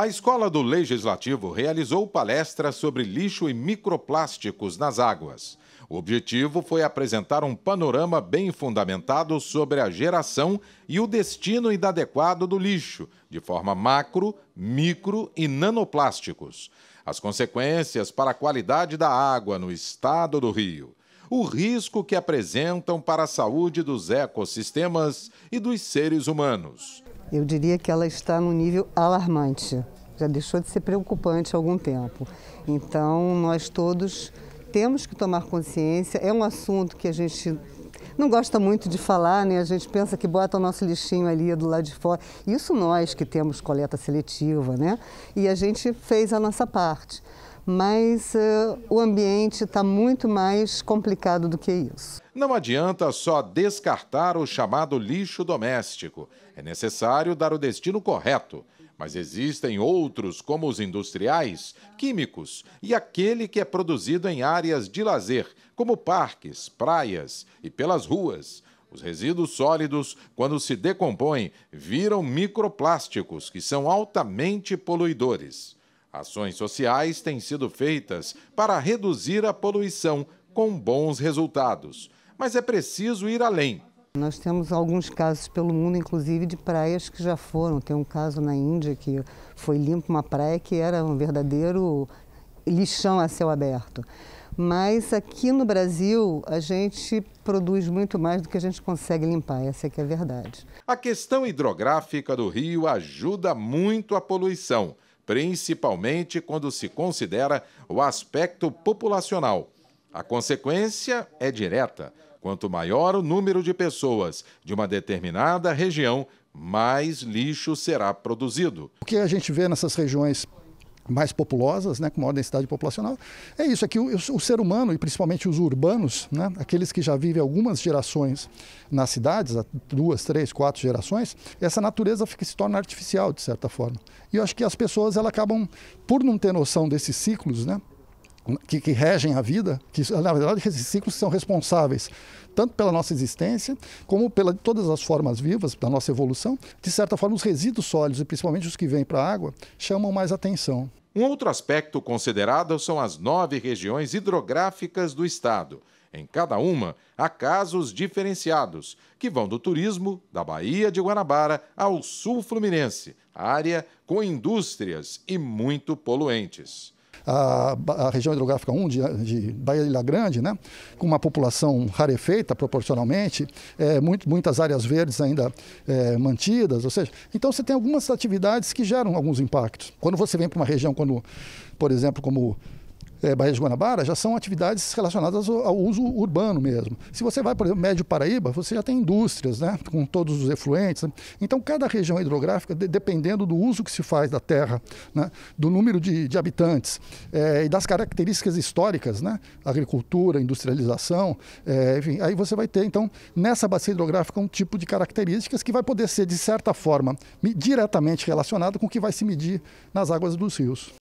A Escola do Legislativo realizou palestras sobre lixo e microplásticos nas águas. O objetivo foi apresentar um panorama bem fundamentado sobre a geração e o destino inadequado do lixo, de forma macro, micro e nanoplásticos. As consequências para a qualidade da água no estado do Rio. O risco que apresentam para a saúde dos ecossistemas e dos seres humanos. Eu diria que ela está num nível alarmante, já deixou de ser preocupante há algum tempo. Então, nós todos temos que tomar consciência, é um assunto que a gente não gosta muito de falar, né? A gente pensa que bota o nosso lixinho ali do lado de fora. Isso nós que temos coleta seletiva, né? E a gente fez a nossa parte mas uh, o ambiente está muito mais complicado do que isso. Não adianta só descartar o chamado lixo doméstico. É necessário dar o destino correto. Mas existem outros, como os industriais, químicos e aquele que é produzido em áreas de lazer, como parques, praias e pelas ruas. Os resíduos sólidos, quando se decompõem, viram microplásticos, que são altamente poluidores. Ações sociais têm sido feitas para reduzir a poluição com bons resultados, mas é preciso ir além. Nós temos alguns casos pelo mundo, inclusive de praias que já foram. Tem um caso na Índia que foi limpo uma praia que era um verdadeiro lixão a céu aberto. Mas aqui no Brasil, a gente produz muito mais do que a gente consegue limpar, essa é que é a verdade. A questão hidrográfica do rio ajuda muito a poluição principalmente quando se considera o aspecto populacional. A consequência é direta. Quanto maior o número de pessoas de uma determinada região, mais lixo será produzido. O que a gente vê nessas regiões mais populosas, né, com maior densidade populacional. É isso, é que o, o ser humano, e principalmente os urbanos, né, aqueles que já vivem algumas gerações nas cidades, duas, três, quatro gerações, essa natureza fica, se torna artificial, de certa forma. E eu acho que as pessoas elas acabam, por não ter noção desses ciclos, né, que, que, regem a vida, que na verdade esses ciclos são responsáveis tanto pela nossa existência como pela todas as formas vivas da nossa evolução. De certa forma, os resíduos sólidos e principalmente os que vêm para a água chamam mais atenção. Um outro aspecto considerado são as nove regiões hidrográficas do estado. Em cada uma, há casos diferenciados, que vão do turismo, da Baía de Guanabara ao sul fluminense, área com indústrias e muito poluentes a, a região hidrográfica 1 de, de Bahia Ilha Grande, né, com uma população rarefeita proporcionalmente, é, muito, muitas áreas verdes ainda é, mantidas, ou seja, então você tem algumas atividades que geram alguns impactos. Quando você vem para uma região, quando, por exemplo, como é, Baía de Guanabara já são atividades relacionadas ao, ao, uso urbano mesmo. Se você vai, por exemplo, Médio Paraíba, você já tem indústrias, né, com todos os efluentes. Né? Então, cada região hidrográfica, de, dependendo do uso que se faz da terra, né, do número de, de habitantes é, e das características históricas, né, agricultura, industrialização, é, enfim, aí você vai ter, então, nessa bacia hidrográfica, um tipo de características que vai poder ser, de certa forma, diretamente relacionado com o que vai se medir nas águas dos rios.